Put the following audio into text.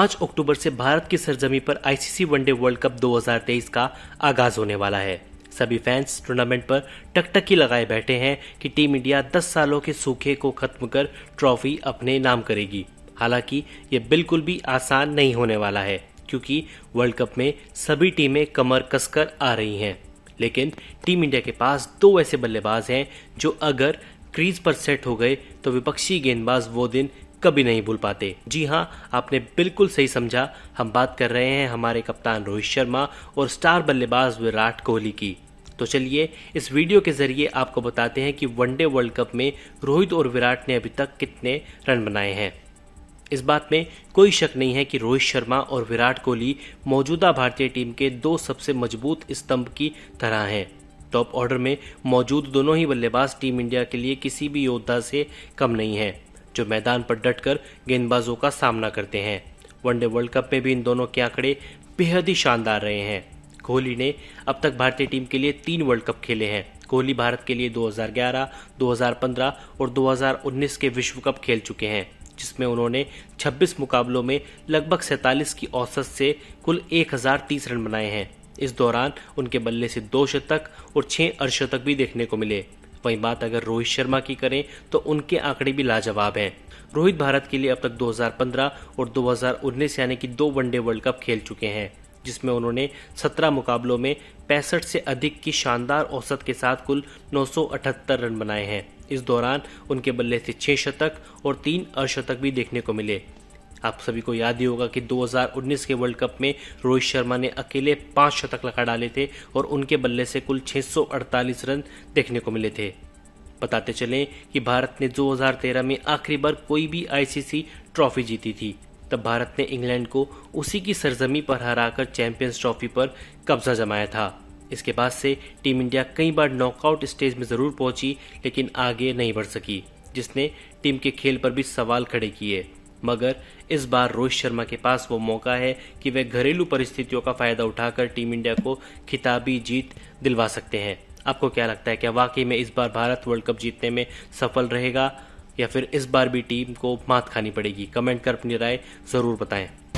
पांच अक्टूबर से भारत की सरजमी पर आईसीसी वनडे वर्ल्ड कप 2023 का आगाज होने वाला है सभी फैंस टूर्नामेंट पर टकटकी लगाए बैठे हैं कि टीम इंडिया 10 सालों के सूखे को खत्म कर ट्रॉफी अपने नाम करेगी हालांकि ये बिल्कुल भी आसान नहीं होने वाला है क्योंकि वर्ल्ड कप में सभी टीमें कमर कसकर आ रही हैं लेकिन टीम इंडिया के पास दो ऐसे बल्लेबाज हैं जो अगर क्रीज पर सेट हो गए तो विपक्षी गेंदबाज वो दिन कभी नहीं भूल पाते जी हाँ आपने बिल्कुल सही समझा हम बात कर रहे हैं हमारे कप्तान रोहित शर्मा और स्टार बल्लेबाज विराट कोहली की तो चलिए इस वीडियो के जरिए आपको बताते हैं कि वनडे वर्ल्ड कप में रोहित और विराट ने अभी तक कितने रन बनाए हैं इस बात में कोई शक नहीं है कि रोहित शर्मा और विराट कोहली मौजूदा भारतीय टीम के दो सबसे मजबूत स्तंभ की तरह हैं टॉप ऑर्डर में मौजूद दोनों ही बल्लेबाज टीम इंडिया के लिए किसी भी योद्धा से कम नहीं है जो मैदान पर डटकर गेंदबाजों का सामना करते हैं वनडे वर्ल्ड कप में भी इन दोनों के आंकड़े बेहद ही शानदार रहे हैं कोहली ने अब तक भारतीय टीम के लिए तीन वर्ल्ड कप खेले हैं कोहली भारत के लिए 2011, 2015 और 2019 के विश्व कप खेल चुके हैं जिसमें उन्होंने 26 मुकाबलों में लगभग सैतालीस की औसत से कुल 1030 रन बनाए हैं इस दौरान उनके बल्ले से दो शतक और छह अर्शतक भी देखने को मिले वहीं बात अगर रोहित शर्मा की करें तो उनके आंकड़े भी लाजवाब हैं रोहित भारत के लिए अब तक 2015 और 2019 यानी कि दो वनडे वर्ल्ड कप खेल चुके हैं जिसमें उन्होंने 17 मुकाबलों में पैंसठ से अधिक की शानदार औसत के साथ कुल 978 रन बनाए हैं इस दौरान उनके बल्ले से छह शतक और तीन अर्धशतक भी देखने को मिले आप सभी को याद ही होगा कि 2019 के वर्ल्ड कप में रोहित शर्मा ने अकेले पांच शतक लगा डाले थे और उनके बल्ले से कुल 648 रन देखने को मिले थे बताते चलें कि भारत ने 2013 में आखिरी बार कोई भी आईसीसी ट्रॉफी जीती थी तब भारत ने इंग्लैंड को उसी की सरजमी पर हराकर चैंपियंस ट्रॉफी पर कब्जा जमाया था इसके बाद से टीम इंडिया कई बार नॉकआउट स्टेज में जरूर पहुंची लेकिन आगे नहीं बढ़ सकी जिसने टीम के खेल पर भी सवाल खड़े किए मगर इस बार रोहित शर्मा के पास वो मौका है कि वे घरेलू परिस्थितियों का फायदा उठाकर टीम इंडिया को खिताबी जीत दिलवा सकते हैं आपको क्या लगता है क्या वाकई में इस बार भारत वर्ल्ड कप जीतने में सफल रहेगा या फिर इस बार भी टीम को मात खानी पड़ेगी कमेंट कर अपनी राय ज़रूर बताएं